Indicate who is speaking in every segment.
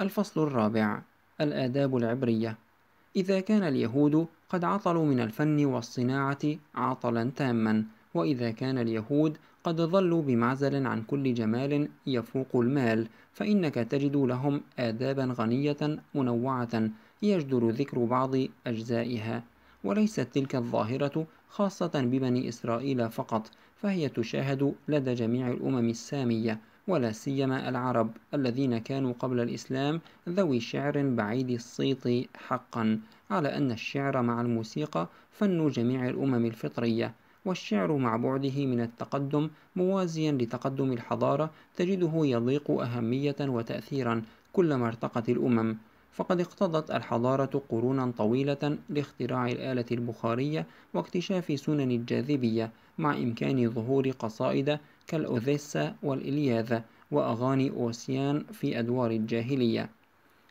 Speaker 1: الفصل الرابع الآداب العبرية إذا كان اليهود قد عطلوا من الفن والصناعة عطلا تاما وإذا كان اليهود قد ظلوا بمعزل عن كل جمال يفوق المال فإنك تجد لهم آدابا غنية منوعة يجدر ذكر بعض أجزائها وليست تلك الظاهرة خاصة ببني إسرائيل فقط فهي تشاهد لدى جميع الأمم السامية ولا سيما العرب الذين كانوا قبل الإسلام ذوي شعر بعيد الصيت حقا على أن الشعر مع الموسيقى فن جميع الأمم الفطرية والشعر مع بعده من التقدم موازيا لتقدم الحضارة تجده يضيق أهمية وتأثيرا كلما ارتقت الأمم فقد اقتضت الحضارة قرونا طويلة لاختراع الآلة البخارية واكتشاف سنن الجاذبية مع إمكان ظهور قصائد كالأوديسا والإلياذة وأغاني أوسيان في أدوار الجاهلية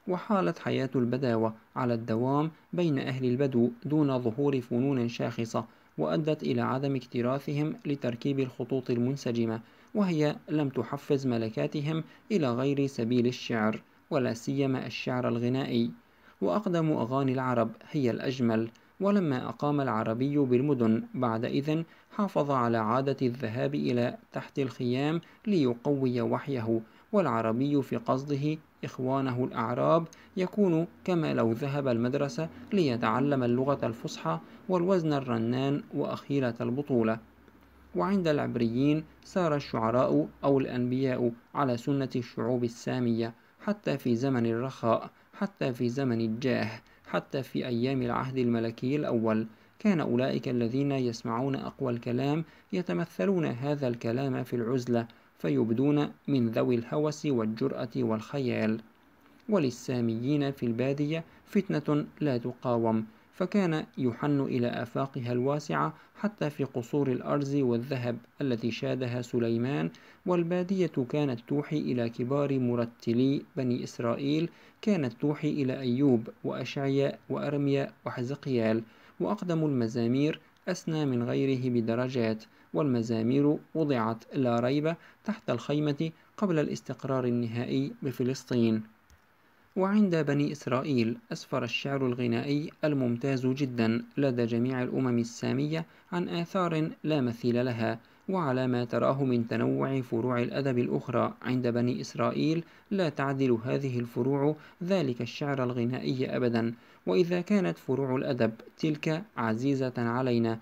Speaker 1: وحالت حياة البداوة على الدوام بين أهل البدو دون ظهور فنون شاخصة وأدت إلى عدم اكتراثهم لتركيب الخطوط المنسجمة وهي لم تحفز ملكاتهم إلى غير سبيل الشعر ولا سيما الشعر الغنائي وأقدم أغاني العرب هي الأجمل ولما أقام العربي بالمدن بعد إذن حافظ على عادة الذهاب إلى تحت الخيام ليقوي وحيه والعربي في قصده إخوانه الأعراب يكون كما لو ذهب المدرسة ليتعلم اللغة الفصحى والوزن الرنان وأخيلة البطولة وعند العبريين سار الشعراء أو الأنبياء على سنة الشعوب السامية حتى في زمن الرخاء حتى في زمن الجاه حتى في أيام العهد الملكي الأول كان أولئك الذين يسمعون أقوى الكلام يتمثلون هذا الكلام في العزلة فيبدون من ذوي الهوس والجرأة والخيال وللساميين في البادية فتنة لا تقاوم فكان يحن إلى آفاقها الواسعة حتى في قصور الأرز والذهب التي شادها سليمان والبادية كانت توحي إلى كبار مرتلي بني إسرائيل كانت توحي إلى أيوب وأشعياء وأرميا وحزقيال وأقدم المزامير أسنى من غيره بدرجات والمزامير وضعت لا ريب تحت الخيمة قبل الاستقرار النهائي بفلسطين وعند بني إسرائيل أسفر الشعر الغنائي الممتاز جدا لدى جميع الأمم السامية عن آثار لا مثيل لها وعلى ما تراه من تنوع فروع الأدب الأخرى عند بني إسرائيل لا تعدل هذه الفروع ذلك الشعر الغنائي أبدا وإذا كانت فروع الأدب تلك عزيزة علينا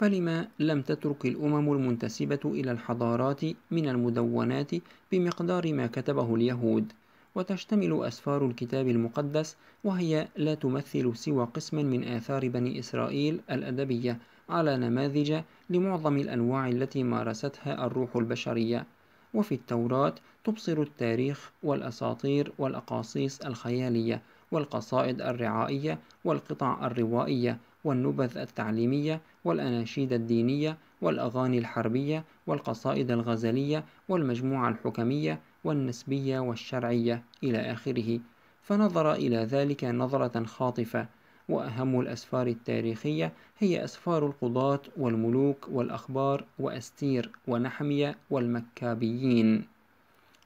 Speaker 1: فلما لم تترك الأمم المنتسبة إلى الحضارات من المدونات بمقدار ما كتبه اليهود وتشتمل أسفار الكتاب المقدس وهي لا تمثل سوى قسم من آثار بني إسرائيل الأدبية على نماذج لمعظم الأنواع التي مارستها الروح البشرية وفي التوراة تبصر التاريخ والأساطير والأقاصيص الخيالية والقصائد الرعائية والقطع الروائية والنبذ التعليمية والأناشيد الدينية والأغاني الحربية والقصائد الغزلية والمجموعة الحكمية والنسبية والشرعية إلى آخره فنظر إلى ذلك نظرة خاطفة وأهم الأسفار التاريخية هي أسفار القضاة والملوك والأخبار وأستير ونحمية والمكابيين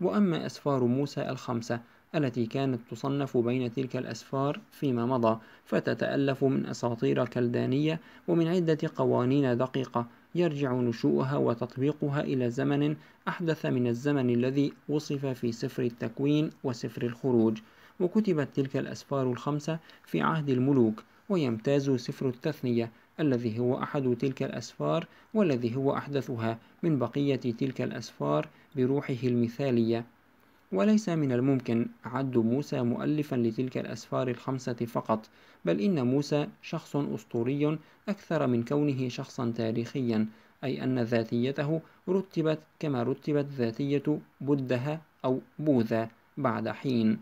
Speaker 1: وأما أسفار موسى الخمسة التي كانت تصنف بين تلك الأسفار فيما مضى فتتألف من أساطير كلدانية ومن عدة قوانين دقيقة يرجع نشوءها وتطبيقها إلى زمن أحدث من الزمن الذي وصف في سفر التكوين وسفر الخروج وكتبت تلك الأسفار الخمسة في عهد الملوك ويمتاز سفر التثنية الذي هو أحد تلك الأسفار والذي هو أحدثها من بقية تلك الأسفار بروحه المثالية وليس من الممكن عد موسى مؤلفا لتلك الأسفار الخمسة فقط بل إن موسى شخص أسطوري أكثر من كونه شخصا تاريخيا أي أن ذاتيته رتبت كما رتبت ذاتية بدها أو بوذا بعد حين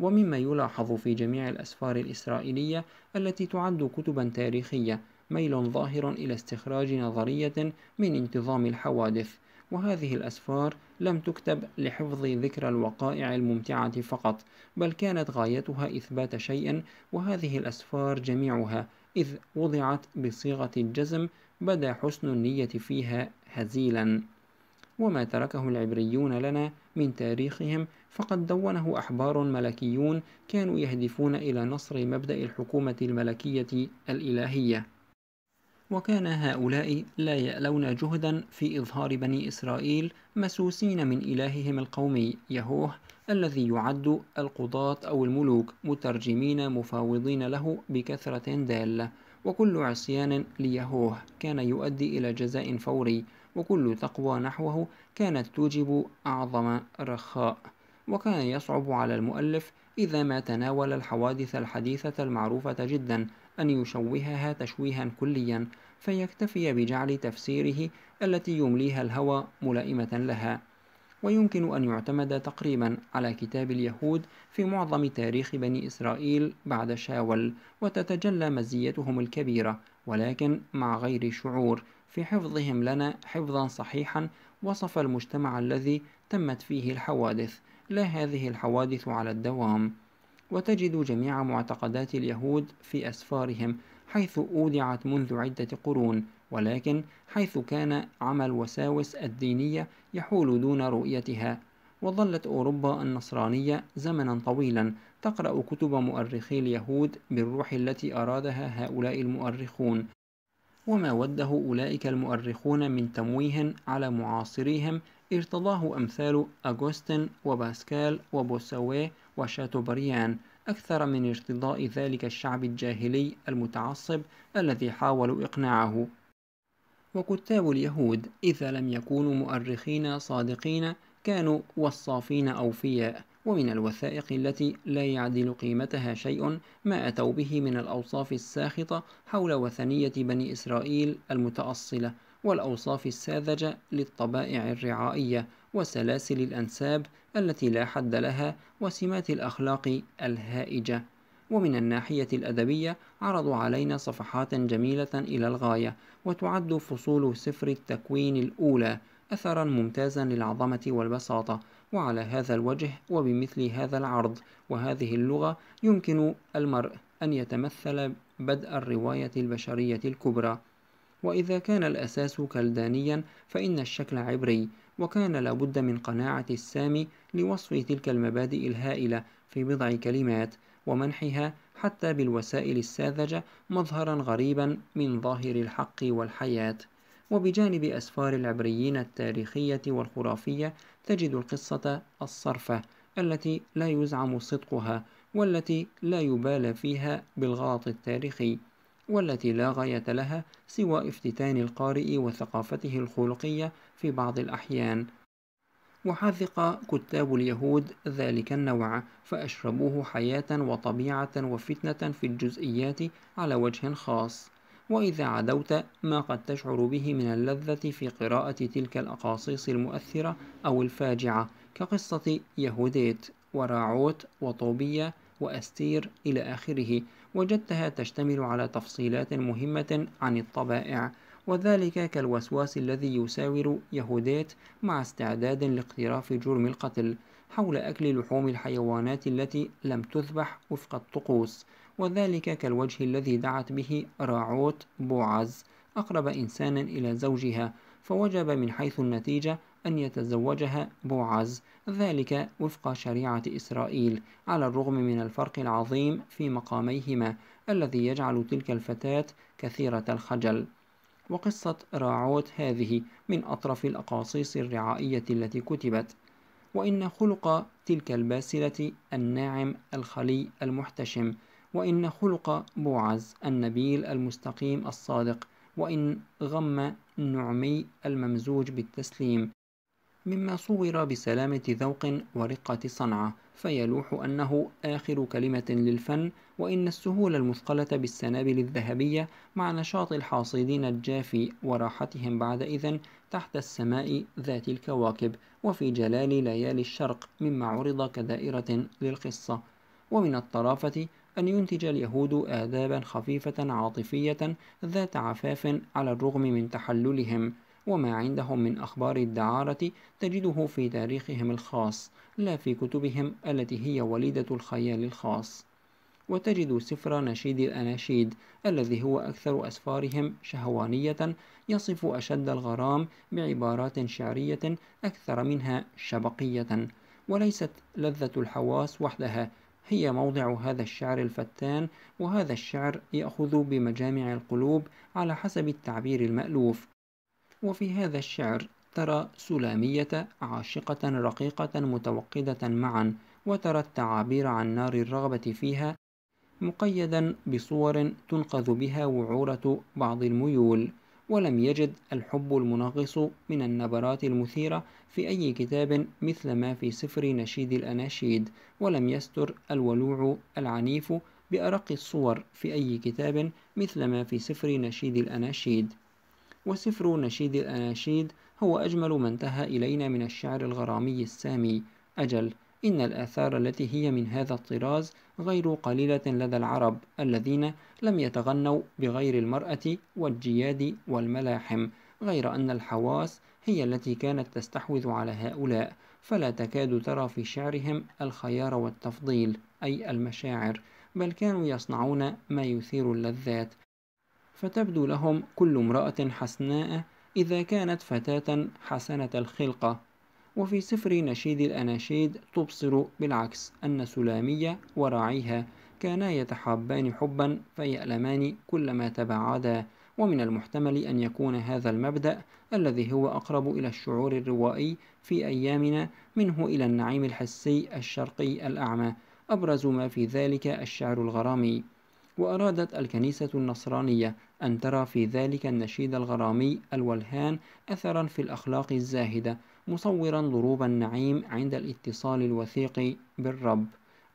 Speaker 1: ومما يلاحظ في جميع الأسفار الإسرائيلية التي تعد كتبا تاريخية ميل ظاهر إلى استخراج نظرية من انتظام الحوادث وهذه الأسفار لم تكتب لحفظ ذكرى الوقائع الممتعة فقط بل كانت غايتها إثبات شيء وهذه الأسفار جميعها إذ وضعت بصيغة الجزم بدا حسن النية فيها هزيلا وما تركه العبريون لنا من تاريخهم فقد دونه أحبار ملكيون كانوا يهدفون إلى نصر مبدأ الحكومة الملكية الإلهية وكان هؤلاء لا يألون جهدا في إظهار بني إسرائيل مسوسين من إلههم القومي يهوه الذي يعد القضاة أو الملوك مترجمين مفاوضين له بكثرة دالة وكل عصيان ليهوه كان يؤدي إلى جزاء فوري وكل تقوى نحوه كانت توجب أعظم رخاء وكان يصعب على المؤلف إذا ما تناول الحوادث الحديثة المعروفة جدا أن يشوهها تشويها كليا فيكتفي بجعل تفسيره التي يمليها الهوى ملائمة لها ويمكن أن يعتمد تقريبا على كتاب اليهود في معظم تاريخ بني إسرائيل بعد شاول وتتجلى مزيتهم الكبيرة ولكن مع غير شعور في حفظهم لنا حفظا صحيحا وصف المجتمع الذي تمت فيه الحوادث لا هذه الحوادث على الدوام وتجد جميع معتقدات اليهود في أسفارهم حيث أودعت منذ عدة قرون ولكن حيث كان عمى الوساوس الدينية يحول دون رؤيتها وظلت أوروبا النصرانية زمنا طويلا تقرأ كتب مؤرخي اليهود بالروح التي أرادها هؤلاء المؤرخون وما وده أولئك المؤرخون من تمويه على معاصريهم ارتضاه أمثال أغوستن وباسكال وبوسويه وشاتوبريان أكثر من ارتضاء ذلك الشعب الجاهلي المتعصب الذي حاولوا إقناعه وكتاب اليهود إذا لم يكونوا مؤرخين صادقين كانوا وصافين أوفياء ومن الوثائق التي لا يعدل قيمتها شيء ما أتوا به من الأوصاف الساخطة حول وثنية بني إسرائيل المتأصلة والأوصاف الساذجة للطبائع الرعائية وسلاسل الأنساب التي لا حد لها وسمات الأخلاق الهائجة ومن الناحية الأدبية عرضوا علينا صفحات جميلة إلى الغاية وتعد فصول سفر التكوين الأولى أثرا ممتازا للعظمة والبساطة وعلى هذا الوجه وبمثل هذا العرض وهذه اللغة يمكن المرء أن يتمثل بدء الرواية البشرية الكبرى وإذا كان الأساس كلدانيا فإن الشكل عبري وكان لابد من قناعة السامي لوصف تلك المبادئ الهائلة في بضع كلمات ومنحها حتى بالوسائل الساذجة مظهرا غريبا من ظاهر الحق والحياة وبجانب أسفار العبريين التاريخية والخرافية تجد القصة الصرفة التي لا يزعم صدقها والتي لا يبالى فيها بالغلط التاريخي والتي لا غاية لها سوى افتتان القارئ وثقافته الخلقية في بعض الأحيان وحذق كتاب اليهود ذلك النوع فأشربوه حياة وطبيعة وفتنة في الجزئيات على وجه خاص وإذا عدوت ما قد تشعر به من اللذة في قراءة تلك الأقاصيص المؤثرة أو الفاجعة كقصة يهوديت وراعوت وطوبية وأستير إلى آخره وجدتها تشتمل على تفصيلات مهمة عن الطبائع وذلك كالوسواس الذي يساور يهوديت مع استعداد لاقتراف جرم القتل حول أكل لحوم الحيوانات التي لم تذبح وفق الطقوس وذلك كالوجه الذي دعت به راعوت بوعز أقرب إنسانا إلى زوجها فوجب من حيث النتيجة أن يتزوجها بوعز ذلك وفق شريعة إسرائيل على الرغم من الفرق العظيم في مقاميهما الذي يجعل تلك الفتاة كثيرة الخجل وقصة راعوت هذه من أطرف الأقاصيص الرعائية التي كتبت وإن خلق تلك الباسلة الناعم الخلي المحتشم وإن خلق بوعز النبيل المستقيم الصادق وإن غم النعمي الممزوج بالتسليم مما صور بسلامة ذوق ورقة صنعة فيلوح أنه آخر كلمة للفن وإن السهول المثقلة بالسنابل الذهبية مع نشاط الحاصدين الجافي وراحتهم بعد إذن تحت السماء ذات الكواكب وفي جلال ليالي الشرق مما عرض كدائرة للقصة ومن الطرافة أن ينتج اليهود آدابا خفيفة عاطفية ذات عفاف على الرغم من تحللهم وما عندهم من أخبار الدعارة تجده في تاريخهم الخاص لا في كتبهم التي هي وليدة الخيال الخاص وتجد سفر نشيد الأناشيد الذي هو أكثر أسفارهم شهوانية يصف أشد الغرام بعبارات شعرية أكثر منها شبقية وليست لذة الحواس وحدها هي موضع هذا الشعر الفتان وهذا الشعر يأخذ بمجامع القلوب على حسب التعبير المألوف وفي هذا الشعر ترى سلامية عاشقة رقيقة متوقدة معا وترى التعابير عن نار الرغبة فيها مقيدا بصور تنقذ بها وعورة بعض الميول ولم يجد الحب المنغص من النبرات المثيرة في أي كتاب مثل ما في سفر نشيد الأناشيد ولم يستر الولوع العنيف بأرق الصور في أي كتاب مثل ما في سفر نشيد الأناشيد وسفر نشيد الأناشيد هو أجمل ما انتهى إلينا من الشعر الغرامي السامي أجل إن الآثار التي هي من هذا الطراز غير قليلة لدى العرب الذين لم يتغنوا بغير المرأة والجياد والملاحم غير أن الحواس هي التي كانت تستحوذ على هؤلاء فلا تكاد ترى في شعرهم الخيار والتفضيل أي المشاعر بل كانوا يصنعون ما يثير اللذات فتبدو لهم كل امرأة حسناء إذا كانت فتاة حسنة الخلقة وفي سفر نشيد الأناشيد تبصر بالعكس أن سلامية وراعيها كانا يتحابان حبا فيألمان كلما تباعدا ومن المحتمل أن يكون هذا المبدأ الذي هو أقرب إلى الشعور الروائي في أيامنا منه إلى النعيم الحسي الشرقي الأعمى أبرز ما في ذلك الشعر الغرامي وأرادت الكنيسة النصرانية أن ترى في ذلك النشيد الغرامي الولهان أثرا في الأخلاق الزاهدة مصورا ضروب النعيم عند الاتصال الوثيق بالرب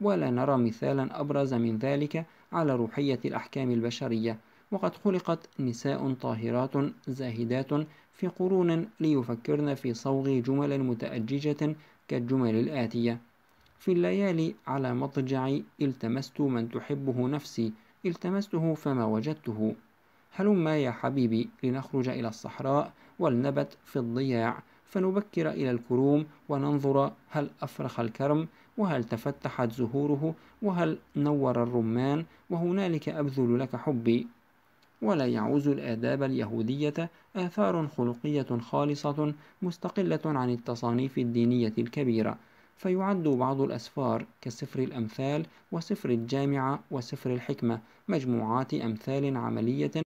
Speaker 1: ولا نرى مثالا أبرز من ذلك على روحية الأحكام البشرية وقد خلقت نساء طاهرات زاهدات في قرون ليفكرن في صوغ جمل متأججة كالجمل الآتية في الليالي على مضجعي التمست من تحبه نفسي التمسته فما وجدته هلما يا حبيبي لنخرج إلى الصحراء ولنبت في الضياع فنبكر إلى الكروم وننظر هل أفرخ الكرم وهل تفتحت زهوره وهل نور الرمان وهنالك أبذل لك حبي ولا يعوز الآداب اليهودية آثار خلقية خالصة مستقلة عن التصانيف الدينية الكبيرة فيعد بعض الأسفار كسفر الأمثال وسفر الجامعة وسفر الحكمة مجموعات أمثال عملية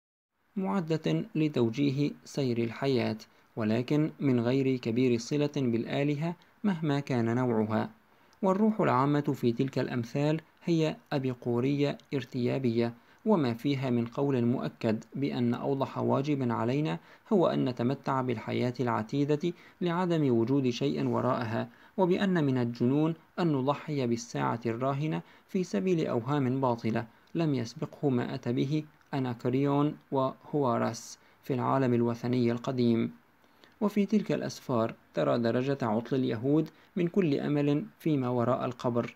Speaker 1: معدة لتوجيه سير الحياة ولكن من غير كبير صلة بالآلهة مهما كان نوعها والروح العامة في تلك الأمثال هي أبيقورية ارتيابية وما فيها من قول مؤكد بأن أوضح واجب علينا هو أن نتمتع بالحياة العتيدة لعدم وجود شيء وراءها وبأن من الجنون أن نضحي بالساعة الراهنة في سبيل أوهام باطلة لم يسبقه ما أتى به أناكريون وهوارس في العالم الوثني القديم وفي تلك الأسفار ترى درجة عطل اليهود من كل أمل فيما وراء القبر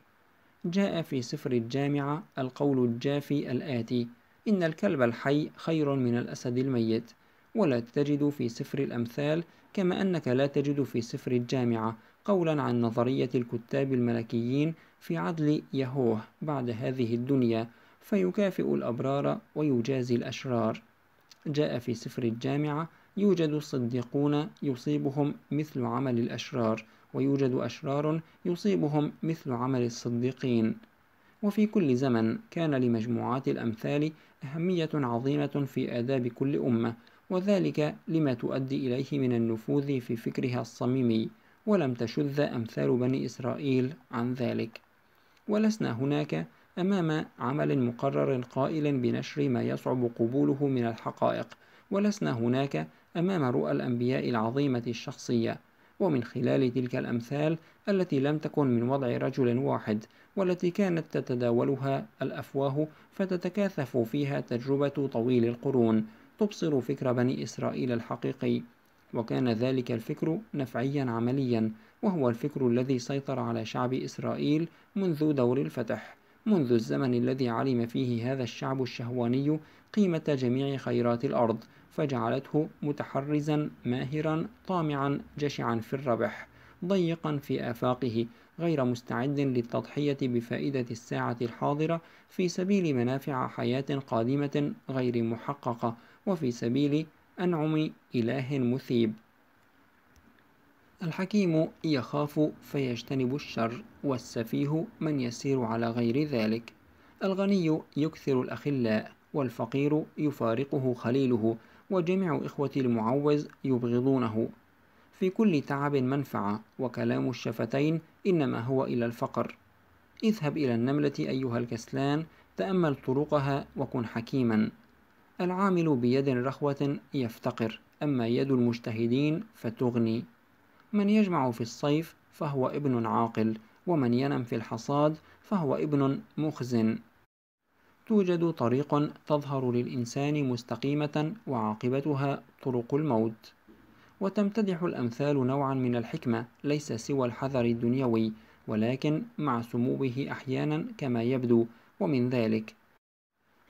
Speaker 1: جاء في سفر الجامعة القول الجافي الآتي إن الكلب الحي خير من الأسد الميت ولا تجد في سفر الأمثال كما أنك لا تجد في سفر الجامعة قولا عن نظرية الكتاب الملكيين في عدل يهوه بعد هذه الدنيا فيكافئ الأبرار ويجازي الأشرار جاء في سفر الجامعة يوجد صديقون يصيبهم مثل عمل الأشرار ويوجد أشرار يصيبهم مثل عمل الصديقين وفي كل زمن كان لمجموعات الأمثال أهمية عظيمة في آداب كل أمة وذلك لما تؤدي إليه من النفوذ في فكرها الصميمي ولم تشذ أمثال بني إسرائيل عن ذلك ولسنا هناك أمام عمل مقرر قائل بنشر ما يصعب قبوله من الحقائق ولسنا هناك أمام رؤى الأنبياء العظيمة الشخصية ومن خلال تلك الأمثال التي لم تكن من وضع رجل واحد والتي كانت تتداولها الأفواه فتتكاثف فيها تجربة طويل القرون تبصر فكر بني إسرائيل الحقيقي وكان ذلك الفكر نفعيا عمليا وهو الفكر الذي سيطر على شعب إسرائيل منذ دور الفتح منذ الزمن الذي علم فيه هذا الشعب الشهواني قيمة جميع خيرات الأرض فجعلته متحرزا ماهرا طامعا جشعا في الربح ضيقا في آفاقه غير مستعد للتضحية بفائدة الساعة الحاضرة في سبيل منافع حياة قادمة غير محققة وفي سبيل أنعم إله مثيب الحكيم يخاف فيجتنب الشر والسفيه من يسير على غير ذلك الغني يكثر الأخلاء والفقير يفارقه خليله وجميع إخوة المعوز يبغضونه في كل تعب منفعة وكلام الشفتين إنما هو إلى الفقر اذهب إلى النملة أيها الكسلان تأمل طرقها وكن حكيما العامل بيد رخوة يفتقر أما يد المجتهدين فتغني من يجمع في الصيف فهو ابن عاقل ومن ينم في الحصاد فهو ابن مخزن توجد طريق تظهر للإنسان مستقيمة وعاقبتها طرق الموت وتمتدح الأمثال نوعا من الحكمة ليس سوى الحذر الدنيوي ولكن مع سموه أحيانا كما يبدو ومن ذلك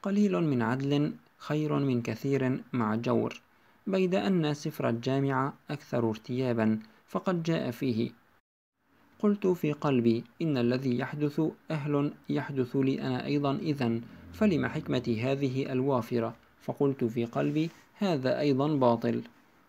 Speaker 1: قليل من عدل خير من كثير مع جور بيد أن سفر الجامعة أكثر ارتيابا فقد جاء فيه قلت في قلبي إن الذي يحدث أهل يحدث لي أنا أيضا إذا فلم حكمة هذه الوافرة فقلت في قلبي هذا أيضا باطل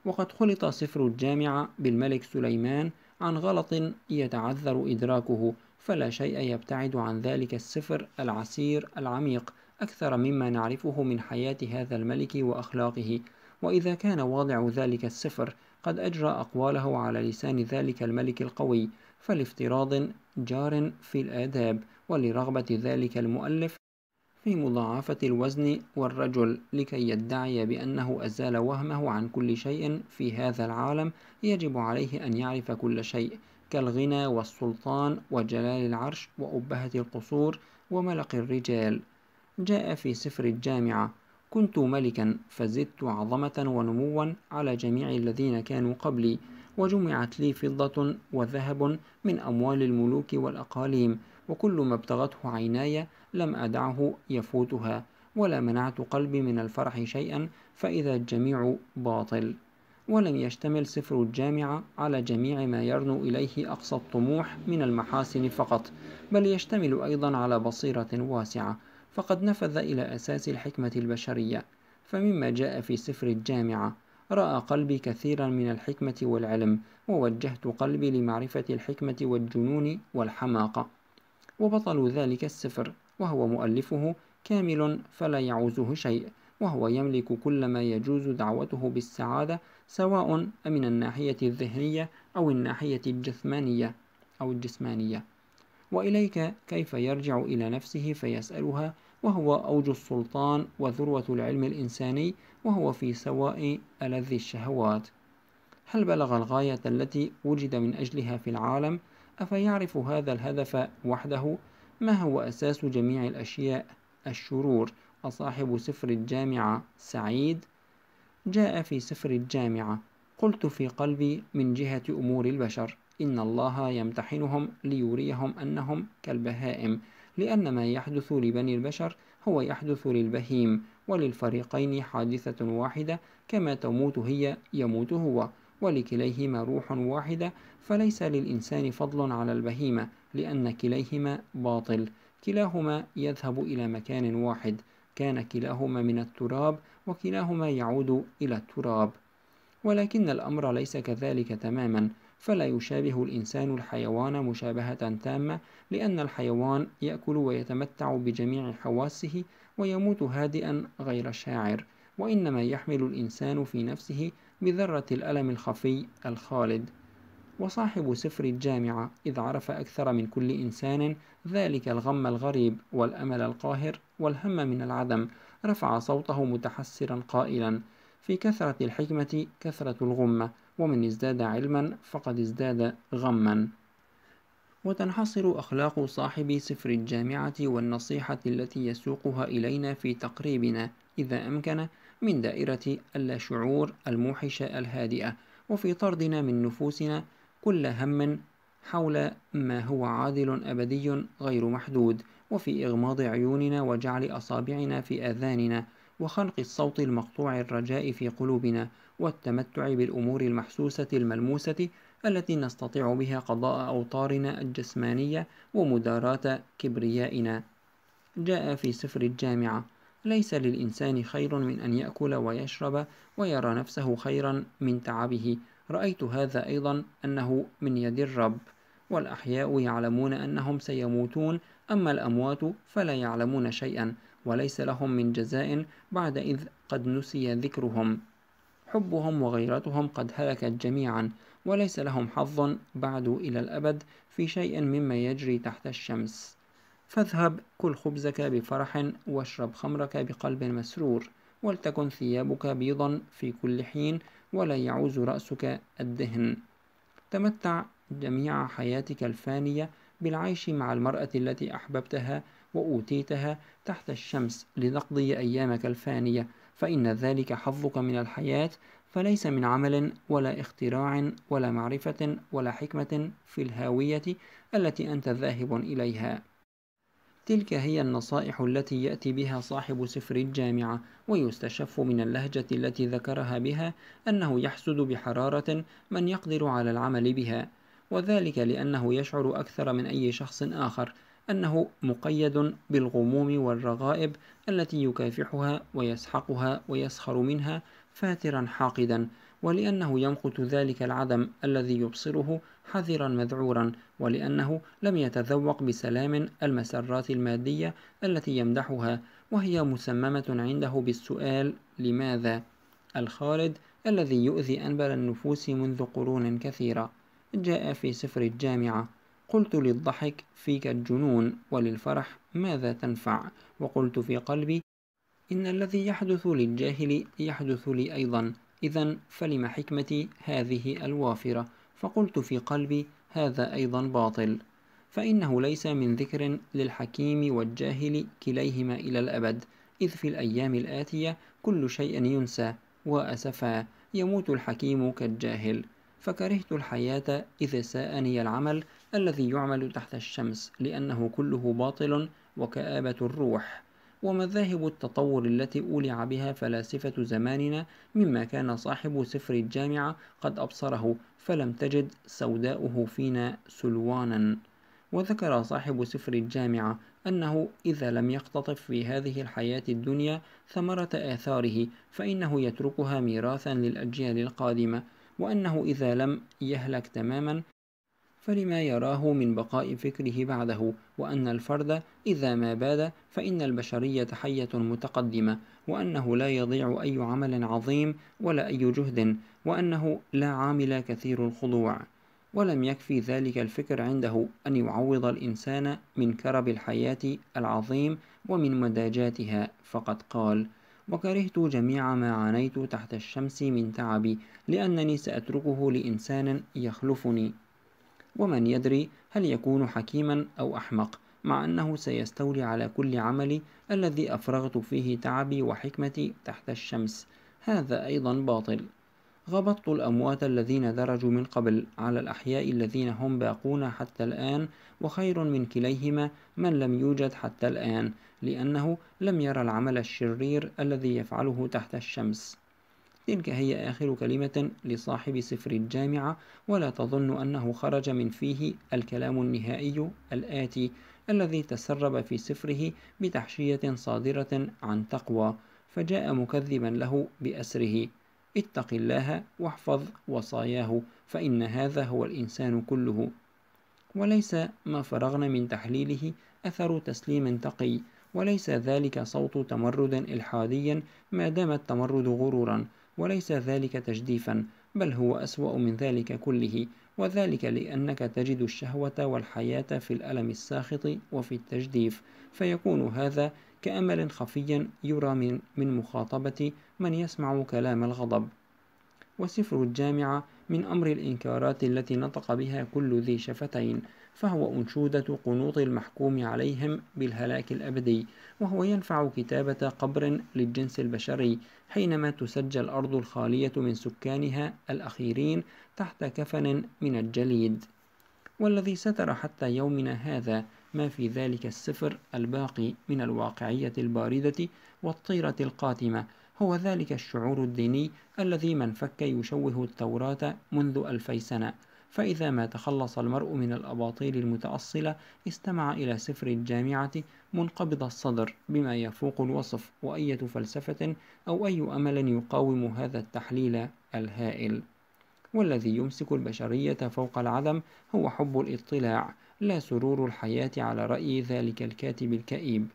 Speaker 1: وقد خلط سفر الجامعة بالملك سليمان عن غلط يتعذر إدراكه فلا شيء يبتعد عن ذلك السفر العسير العميق أكثر مما نعرفه من حياة هذا الملك وأخلاقه وإذا كان واضع ذلك السفر قد أجرى أقواله على لسان ذلك الملك القوي فلافتراض جار في الآداب ولرغبة ذلك المؤلف في مضاعفة الوزن والرجل لكي يدعي بأنه أزال وهمه عن كل شيء في هذا العالم يجب عليه أن يعرف كل شيء كالغنى والسلطان وجلال العرش وأبهة القصور وملق الرجال جاء في سفر الجامعة كنت ملكا فزدت عظمة ونموا على جميع الذين كانوا قبلي وجمعت لي فضة وذهب من أموال الملوك والأقاليم وكل ما ابتغته عيناي لم أدعه يفوتها ولا منعت قلبي من الفرح شيئا فإذا الجميع باطل ولم يشتمل سفر الجامعة على جميع ما يرنو إليه أقصى الطموح من المحاسن فقط بل يشتمل أيضا على بصيرة واسعة فقد نفذ إلى أساس الحكمة البشرية فمما جاء في سفر الجامعة رأى قلبي كثيرا من الحكمة والعلم ووجهت قلبي لمعرفة الحكمة والجنون والحماقة وبطل ذلك السفر وهو مؤلفه كامل فلا يعوزه شيء وهو يملك كل ما يجوز دعوته بالسعادة سواء من الناحية الذهنية أو الناحية الجثمانية أو الجسمانية وإليك كيف يرجع إلى نفسه فيسألها وهو أوج السلطان وذروة العلم الإنساني وهو في سواء ألذ الشهوات هل بلغ الغاية التي وجد من أجلها في العالم؟ أفيعرف هذا الهدف وحده؟ ما هو أساس جميع الأشياء؟ الشرور أصاحب سفر الجامعة سعيد جاء في سفر الجامعة قلت في قلبي من جهة أمور البشر إن الله يمتحنهم ليريهم أنهم كالبهائم لأن ما يحدث لبني البشر هو يحدث للبهيم وللفريقين حادثة واحدة كما تموت هي يموت هو ولكليهما روح واحدة فليس للإنسان فضل على البهيمة لأن كليهما باطل كلاهما يذهب إلى مكان واحد كان كلاهما من التراب وكلاهما يعود إلى التراب ولكن الأمر ليس كذلك تماما فلا يشابه الإنسان الحيوان مشابهة تامة لأن الحيوان يأكل ويتمتع بجميع حواسه ويموت هادئا غير شاعر وإنما يحمل الإنسان في نفسه بذرة الألم الخفي الخالد وصاحب سفر الجامعة إذ عرف أكثر من كل إنسان ذلك الغم الغريب والأمل القاهر والهم من العدم رفع صوته متحسرا قائلا في كثرة الحكمة كثرة الغمة ومن ازداد علما فقد ازداد غما وتنحصر أخلاق صاحب سفر الجامعة والنصيحة التي يسوقها إلينا في تقريبنا إذا أمكن من دائرة اللاشعور الموحشة الهادئة وفي طردنا من نفوسنا كل هم حول ما هو عادل أبدي غير محدود وفي إغماض عيوننا وجعل أصابعنا في آذاننا وخلق الصوت المقطوع الرجاء في قلوبنا والتمتع بالأمور المحسوسة الملموسة التي نستطيع بها قضاء أوطارنا الجسمانية ومداراة كبريائنا جاء في سفر الجامعة ليس للإنسان خير من أن يأكل ويشرب ويرى نفسه خيرا من تعبه رأيت هذا أيضا أنه من يد الرب والأحياء يعلمون أنهم سيموتون أما الأموات فلا يعلمون شيئا وليس لهم من جزاء بعد إذ قد نسي ذكرهم حبهم وغيرتهم قد هلكت جميعا وليس لهم حظ بعد إلى الأبد في شيء مما يجري تحت الشمس فاذهب كل خبزك بفرح واشرب خمرك بقلب مسرور ولتكن ثيابك بيضا في كل حين ولا يعوز رأسك الدهن تمتع جميع حياتك الفانية بالعيش مع المرأة التي أحببتها وأوتيتها تحت الشمس لتقضي أيامك الفانية فإن ذلك حظك من الحياة فليس من عمل ولا اختراع ولا معرفة ولا حكمة في الهاوية التي أنت ذاهب إليها تلك هي النصائح التي يأتي بها صاحب سفر الجامعة ويستشف من اللهجة التي ذكرها بها أنه يحسد بحرارة من يقدر على العمل بها وذلك لأنه يشعر أكثر من أي شخص آخر أنه مقيد بالغموم والرغائب التي يكافحها ويسحقها ويسخر منها فاترا حاقدا ولأنه يمقت ذلك العدم الذي يبصره حذرا مذعورا ولأنه لم يتذوق بسلام المسرات المادية التي يمدحها وهي مسممة عنده بالسؤال لماذا الخالد الذي يؤذي أنبل النفوس منذ قرون كثيرة جاء في سفر الجامعة قلت للضحك فيك الجنون وللفرح ماذا تنفع وقلت في قلبي إن الذي يحدث للجاهل يحدث لي أيضا إذا فلم حكمتي هذه الوافرة فقلت في قلبي هذا أيضا باطل فإنه ليس من ذكر للحكيم والجاهل كليهما إلى الأبد إذ في الأيام الآتية كل شيء ينسى وأسفا يموت الحكيم كالجاهل فكرهت الحياة إذ ساءني العمل الذي يعمل تحت الشمس لأنه كله باطل وكآبة الروح ومذاهب التطور التي أولع بها فلاسفة زماننا مما كان صاحب سفر الجامعة قد أبصره فلم تجد سوداؤه فينا سلوانا وذكر صاحب سفر الجامعة أنه إذا لم يقتطف في هذه الحياة الدنيا ثمرة آثاره فإنه يتركها ميراثا للأجيال القادمة وأنه إذا لم يهلك تماما فلما يراه من بقاء فكره بعده وأن الفرد إذا ما باد فإن البشرية حية متقدمة وأنه لا يضيع أي عمل عظيم ولا أي جهد وأنه لا عامل كثير الخضوع ولم يكفي ذلك الفكر عنده أن يعوض الإنسان من كرب الحياة العظيم ومن مداجاتها فقد قال وكرهت جميع ما عانيت تحت الشمس من تعبي لأنني سأتركه لإنسان يخلفني ومن يدري هل يكون حكيما أو أحمق مع أنه سيستولي على كل عملي الذي أفرغت فيه تعبي وحكمتي تحت الشمس هذا أيضا باطل غبطت الأموات الذين درجوا من قبل على الأحياء الذين هم باقون حتى الآن وخير من كليهما من لم يوجد حتى الآن لأنه لم يرى العمل الشرير الذي يفعله تحت الشمس تلك هي آخر كلمة لصاحب سفر الجامعة ولا تظن أنه خرج من فيه الكلام النهائي الآتي الذي تسرب في سفره بتحشية صادرة عن تقوى فجاء مكذبا له بأسره اتق الله واحفظ وصاياه فإن هذا هو الإنسان كله وليس ما فرغنا من تحليله أثر تسليم تقي وليس ذلك صوت تمرد إلحاديا ما دام التمرد غرورا وليس ذلك تجديفا بل هو أسوأ من ذلك كله وذلك لأنك تجد الشهوة والحياة في الألم الساخط وفي التجديف فيكون هذا كأمل خفي يرى من, من مخاطبة من يسمع كلام الغضب وسفر الجامعة من أمر الإنكارات التي نطق بها كل ذي شفتين فهو أنشودة قنوط المحكوم عليهم بالهلاك الأبدي وهو ينفع كتابة قبر للجنس البشري حينما تسجى الأرض الخالية من سكانها الأخيرين تحت كفن من الجليد والذي ستر حتى يومنا هذا ما في ذلك السفر الباقي من الواقعية الباردة والطيرة القاتمة هو ذلك الشعور الديني الذي من فك يشوه التوراة منذ ألفي سنة فإذا ما تخلص المرء من الأباطيل المتأصلة استمع إلى سفر الجامعة منقبض الصدر بما يفوق الوصف وأية فلسفة أو أي أمل يقاوم هذا التحليل الهائل والذي يمسك البشرية فوق العدم هو حب الاطلاع لا سرور الحياة على رأي ذلك الكاتب الكئيب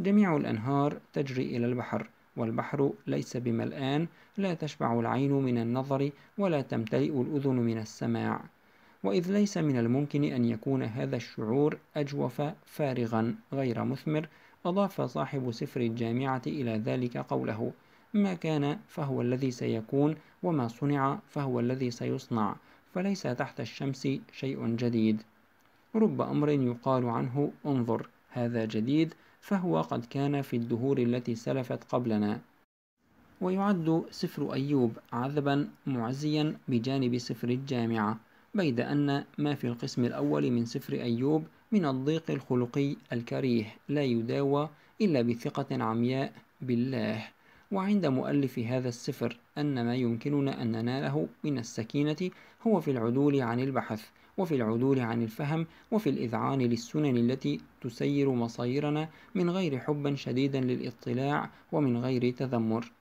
Speaker 1: جميع الأنهار تجري إلى البحر والبحر ليس بملآن لا تشبع العين من النظر ولا تمتلئ الأذن من السماع وإذ ليس من الممكن أن يكون هذا الشعور أجوف فارغا غير مثمر أضاف صاحب سفر الجامعة إلى ذلك قوله ما كان فهو الذي سيكون وما صنع فهو الذي سيصنع فليس تحت الشمس شيء جديد رب أمر يقال عنه انظر هذا جديد فهو قد كان في الدهور التي سلفت قبلنا ويعد سفر أيوب عذبا معزيا بجانب سفر الجامعة بيد أن ما في القسم الأول من سفر أيوب من الضيق الخلقي الكريه لا يداوى إلا بثقة عمياء بالله وعند مؤلف هذا السفر أن ما يمكننا أن نناله من السكينة هو في العدول عن البحث وفي العدول عن الفهم وفي الإذعان للسنن التي تسير مصيرنا من غير حب شديد للاطلاع ومن غير تذمر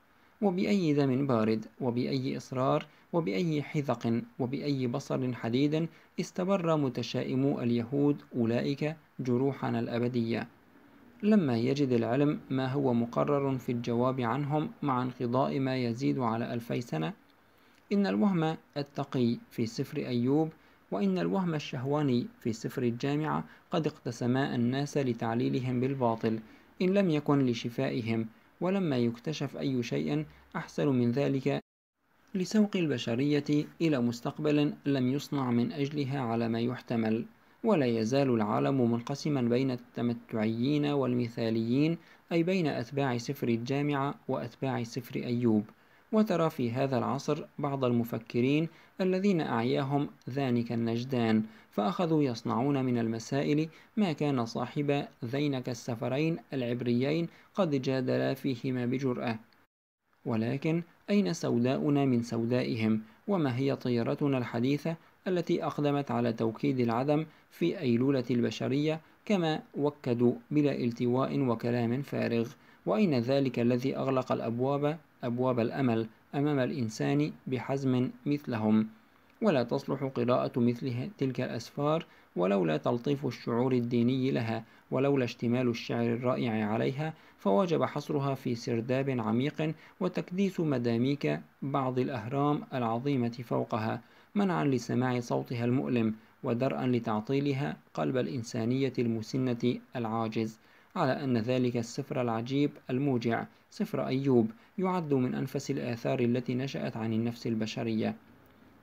Speaker 1: وبأي دم بارد وبأي إصرار وبأي حذق وبأي بصر حديد استبر متشائمو اليهود أولئك جروحنا الأبدية لما يجد العلم ما هو مقرر في الجواب عنهم مع انقضاء ما يزيد على ألفي سنة إن الوهم التقي في سفر أيوب وإن الوهم الشهواني في سفر الجامعة قد اقتسما الناس لتعليلهم بالباطل إن لم يكن لشفائهم ولما يكتشف أي شيء أحسن من ذلك لسوق البشرية إلى مستقبل لم يصنع من أجلها على ما يحتمل ولا يزال العالم منقسما بين التمتعيين والمثاليين أي بين أتباع سفر الجامعة وأتباع سفر أيوب وترى في هذا العصر بعض المفكرين الذين أعياهم ذانك النجدان فأخذوا يصنعون من المسائل ما كان صاحب ذينك السفرين العبريين قد جادلا فيهما بجرأة ولكن أين سوداؤنا من سودائهم وما هي طيرتنا الحديثة التي أقدمت على توكيد العدم في أيلولة البشرية كما وكدوا بلا التواء وكلام فارغ وأين ذلك الذي أغلق الأبواب أبواب الأمل أمام الإنسان بحزم مثلهم ولا تصلح قراءة مثل تلك الأسفار ولولا تلطيف الشعور الديني لها ولولا اشتمال الشعر الرائع عليها فوجب حصرها في سرداب عميق وتكديس مداميك بعض الأهرام العظيمة فوقها منعا لسماع صوتها المؤلم ودرءا لتعطيلها قلب الإنسانية المسنة العاجز على أن ذلك السفر العجيب الموجع سفر أيوب يعد من أنفس الآثار التي نشأت عن النفس البشرية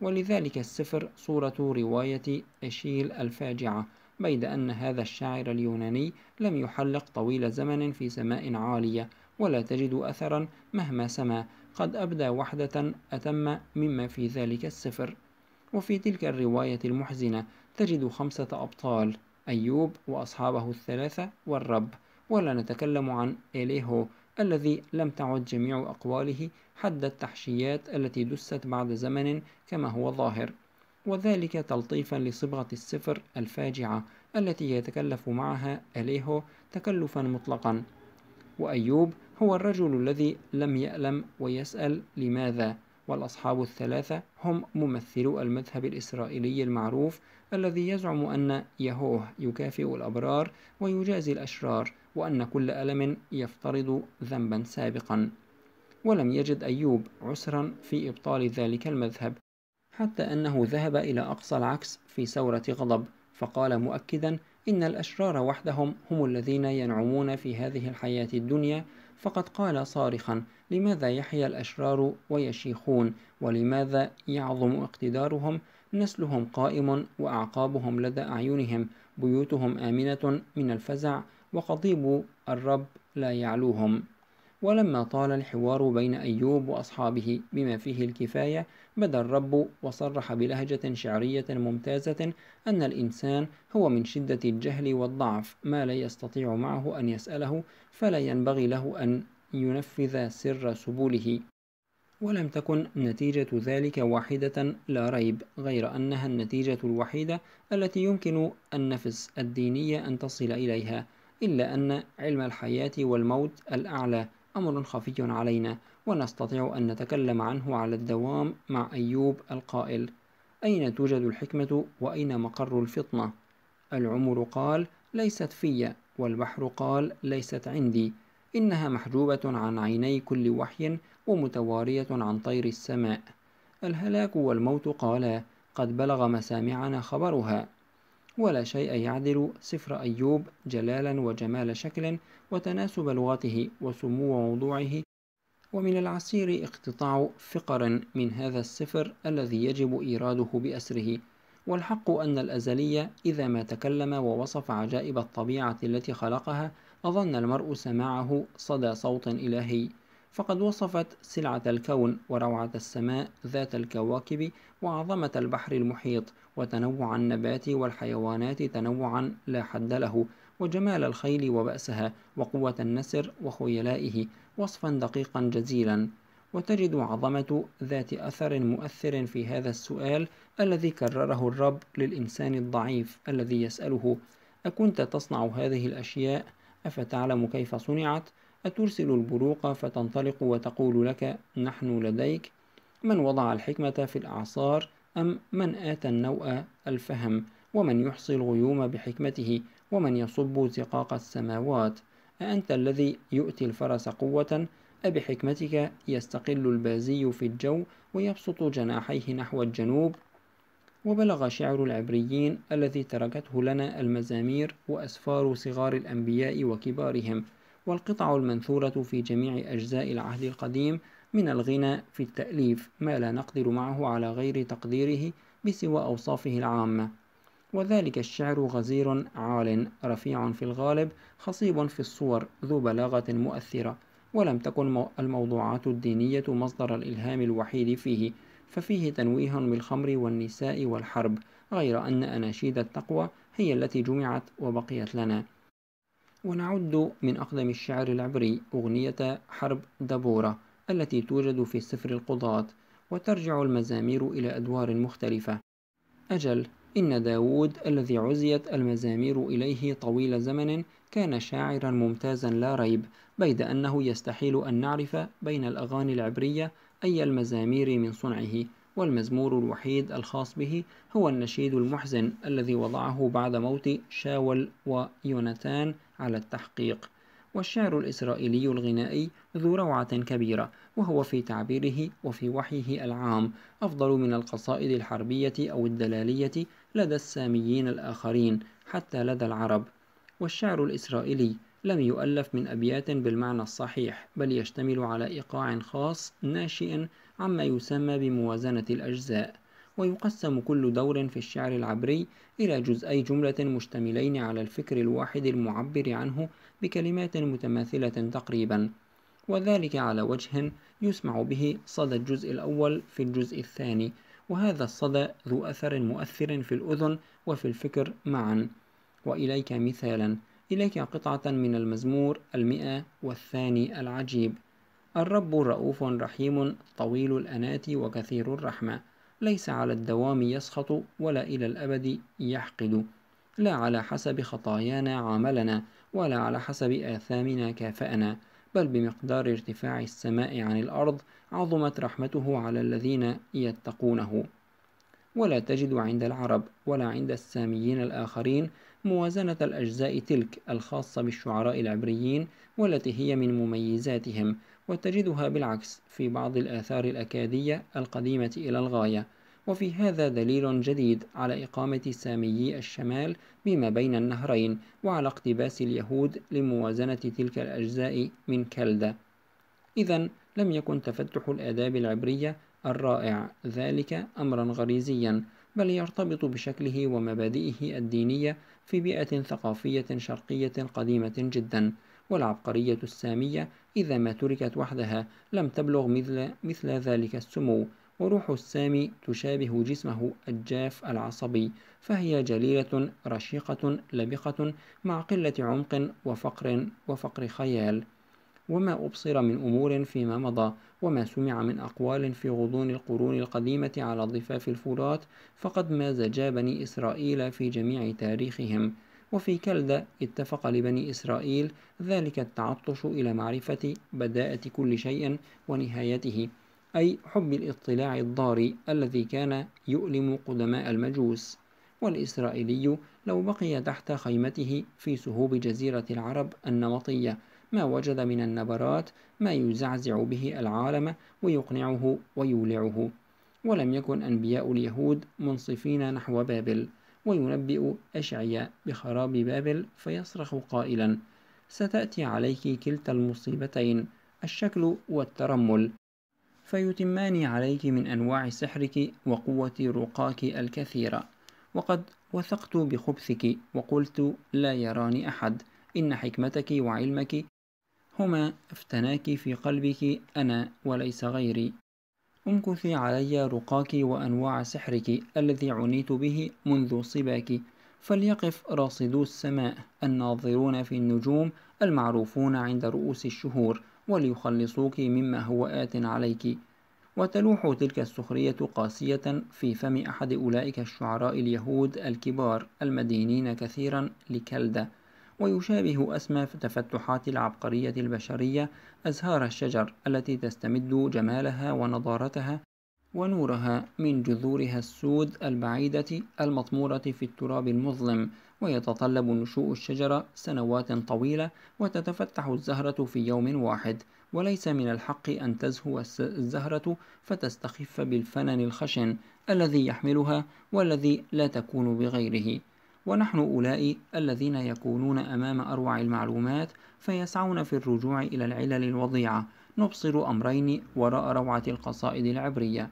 Speaker 1: ولذلك السفر صورة رواية أشيل الفاجعة بيد أن هذا الشاعر اليوناني لم يحلق طويل زمن في سماء عالية ولا تجد أثرا مهما سما قد أبدى وحدة أتم مما في ذلك السفر وفي تلك الرواية المحزنة تجد خمسة أبطال أيوب وأصحابه الثلاثة والرب ولا نتكلم عن إليهو الذي لم تعد جميع أقواله حد التحشيات التي دست بعد زمن كما هو ظاهر وذلك تلطيفا لصبغة السفر الفاجعة التي يتكلف معها إليهو تكلفا مطلقا وأيوب هو الرجل الذي لم يألم ويسأل لماذا والأصحاب الثلاثة هم ممثلو المذهب الإسرائيلي المعروف الذي يزعم أن يهوه يكافئ الأبرار ويجازي الأشرار وأن كل ألم يفترض ذنبا سابقا ولم يجد أيوب عسرا في إبطال ذلك المذهب حتى أنه ذهب إلى أقصى العكس في سورة غضب فقال مؤكدا إن الأشرار وحدهم هم الذين ينعمون في هذه الحياة الدنيا فقد قال صارخا لماذا يحيا الأشرار ويشيخون ولماذا يعظم اقتدارهم نسلهم قائم وأعقابهم لدى أعينهم بيوتهم آمنة من الفزع وقضيب الرب لا يعلوهم ولما طال الحوار بين أيوب وأصحابه بما فيه الكفاية بدا الرب وصرح بلهجة شعرية ممتازة أن الإنسان هو من شدة الجهل والضعف ما لا يستطيع معه أن يسأله فلا ينبغي له أن ينفذ سر سبوله ولم تكن نتيجة ذلك واحدة لا ريب غير أنها النتيجة الوحيدة التي يمكن النفس الدينية أن تصل إليها إلا أن علم الحياة والموت الأعلى أمر خفي علينا ونستطيع أن نتكلم عنه على الدوام مع أيوب القائل أين توجد الحكمة وأين مقر الفطنة؟ العمر قال ليست في والبحر قال ليست عندي إنها محجوبة عن عيني كل وحي ومتوارية عن طير السماء الهلاك والموت قالا قد بلغ مسامعنا خبرها ولا شيء يعدل سفر أيوب جلالا وجمال شكل وتناسب لغته وسمو موضوعه ومن العسير اقتطاع فقر من هذا السفر الذي يجب إيراده بأسره والحق أن الأزلي إذا ما تكلم ووصف عجائب الطبيعة التي خلقها أظن المرء سماعه صدى صوت إلهي فقد وصفت سلعة الكون وروعة السماء ذات الكواكب وعظمة البحر المحيط وتنوع النبات والحيوانات تنوعا لا حد له وجمال الخيل وبأسها وقوة النسر وخيلائه وصفا دقيقا جزيلا وتجد عظمة ذات أثر مؤثر في هذا السؤال الذي كرره الرب للإنسان الضعيف الذي يسأله أكنت تصنع هذه الأشياء؟ أفتعلم كيف صنعت؟ أترسل البروق فتنطلق وتقول لك نحن لديك؟ من وضع الحكمة في الأعصار؟ أم من آتى النوء الفهم ومن يحصي الغيوم بحكمته ومن يصب زقاق السماوات أأنت الذي يؤتي الفرس قوة أبحكمتك يستقل البازي في الجو ويبسط جناحيه نحو الجنوب وبلغ شعر العبريين الذي تركته لنا المزامير وأسفار صغار الأنبياء وكبارهم والقطع المنثورة في جميع أجزاء العهد القديم من الغنى في التأليف ما لا نقدر معه على غير تقديره بسوى أوصافه العامة وذلك الشعر غزير عال رفيع في الغالب خصيب في الصور ذو بلاغة مؤثرة ولم تكن الموضوعات الدينية مصدر الإلهام الوحيد فيه ففيه تنويه بالخمر والنساء والحرب غير أن أناشيد التقوى هي التي جمعت وبقيت لنا ونعد من أقدم الشعر العبري أغنية حرب دبورة التي توجد في سفر القضاة وترجع المزامير إلى أدوار مختلفة أجل إن داوود الذي عزيت المزامير إليه طويل زمن كان شاعرا ممتازا لا ريب بيد أنه يستحيل أن نعرف بين الأغاني العبرية أي المزامير من صنعه والمزمور الوحيد الخاص به هو النشيد المحزن الذي وضعه بعد موت شاول ويوناتان على التحقيق والشعر الإسرائيلي الغنائي ذو روعة كبيرة وهو في تعبيره وفي وحيه العام أفضل من القصائد الحربية أو الدلالية لدى الساميين الآخرين حتى لدى العرب والشعر الإسرائيلي لم يؤلف من أبيات بالمعنى الصحيح بل يشتمل على إيقاع خاص ناشئ عما يسمى بموازنة الأجزاء ويقسم كل دور في الشعر العبري إلى جزئي جملة مشتملين على الفكر الواحد المعبر عنه بكلمات متماثلة تقريبا وذلك على وجه يسمع به صدى الجزء الأول في الجزء الثاني وهذا الصدى ذو أثر مؤثر في الأذن وفي الفكر معا وإليك مثالا إليك قطعة من المزمور المئة والثاني العجيب الرب رؤوف رحيم طويل الأناة وكثير الرحمة ليس على الدوام يسخط ولا إلى الأبد يحقد لا على حسب خطايانا عملنا ولا على حسب آثامنا كافأنا بل بمقدار ارتفاع السماء عن الأرض عظمت رحمته على الذين يتقونه ولا تجد عند العرب ولا عند الساميين الآخرين موازنة الأجزاء تلك الخاصة بالشعراء العبريين والتي هي من مميزاتهم وتجدها بالعكس في بعض الآثار الأكادية القديمة إلى الغاية وفي هذا دليل جديد على إقامة ساميي الشمال بما بين النهرين وعلى اقتباس اليهود لموازنة تلك الأجزاء من كلدة إذا لم يكن تفتح الآداب العبرية الرائع ذلك أمرا غريزيا بل يرتبط بشكله ومبادئه الدينية في بيئة ثقافية شرقية قديمة جدا والعبقرية السامية إذا ما تركت وحدها لم تبلغ مثل, مثل ذلك السمو وروح السامي تشابه جسمه الجاف العصبي فهي جليلة رشيقة لبقة مع قلة عمق وفقر وفقر خيال وما أبصر من أمور فيما مضى وما سمع من أقوال في غضون القرون القديمة على ضفاف الفرات فقد ما زجا بني إسرائيل في جميع تاريخهم وفي كلدة اتفق لبني إسرائيل ذلك التعطش إلى معرفة بداءة كل شيء ونهايته أي حب الاطلاع الضاري الذي كان يؤلم قدماء المجوس والإسرائيلي لو بقي تحت خيمته في سهوب جزيرة العرب النمطية ما وجد من النبرات ما يزعزع به العالم ويقنعه ويولعه ولم يكن أنبياء اليهود منصفين نحو بابل وينبئ أشعياء بخراب بابل فيصرخ قائلا ستأتي عليك كلتا المصيبتين الشكل والترمل فيتمان عليك من أنواع سحرك وقوة رقاك الكثيرة وقد وثقت بخبثك وقلت لا يراني أحد إن حكمتك وعلمك هما افتناك في قلبك أنا وليس غيري امكثي علي رقاك وأنواع سحرك الذي عنيت به منذ صباك فليقف راصدو السماء الناظرون في النجوم المعروفون عند رؤوس الشهور وليخلصوك مما هو آت عليك وتلوح تلك السخرية قاسية في فم أحد أولئك الشعراء اليهود الكبار المدينين كثيرا لكلدة ويشابه أسمى تفتحات العبقرية البشرية أزهار الشجر التي تستمد جمالها ونضارتها ونورها من جذورها السود البعيدة المطمورة في التراب المظلم ويتطلب نشوء الشجرة سنوات طويلة وتتفتح الزهرة في يوم واحد وليس من الحق أن تزهو الزهرة فتستخف بالفنن الخشن الذي يحملها والذي لا تكون بغيره ونحن أولئك الذين يكونون أمام أروع المعلومات فيسعون في الرجوع إلى العلل الوضيعة نبصر أمرين وراء روعة القصائد العبرية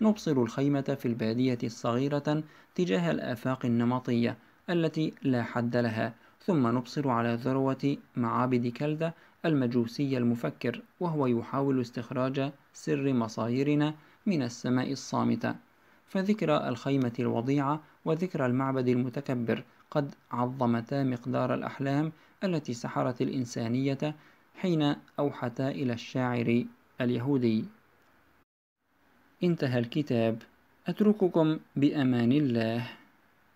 Speaker 1: نبصر الخيمة في البادية الصغيرة تجاه الآفاق النمطية التي لا حد لها ثم نبصر على ذروة معابد كلدة المجوسي المفكر وهو يحاول استخراج سر مصايرنا من السماء الصامتة فذكرى الخيمة الوضيعة وذكرى المعبد المتكبر قد عظمتا مقدار الأحلام التي سحرت الإنسانية حين أوحتا إلى الشاعر اليهودي انتهى الكتاب أترككم بأمان الله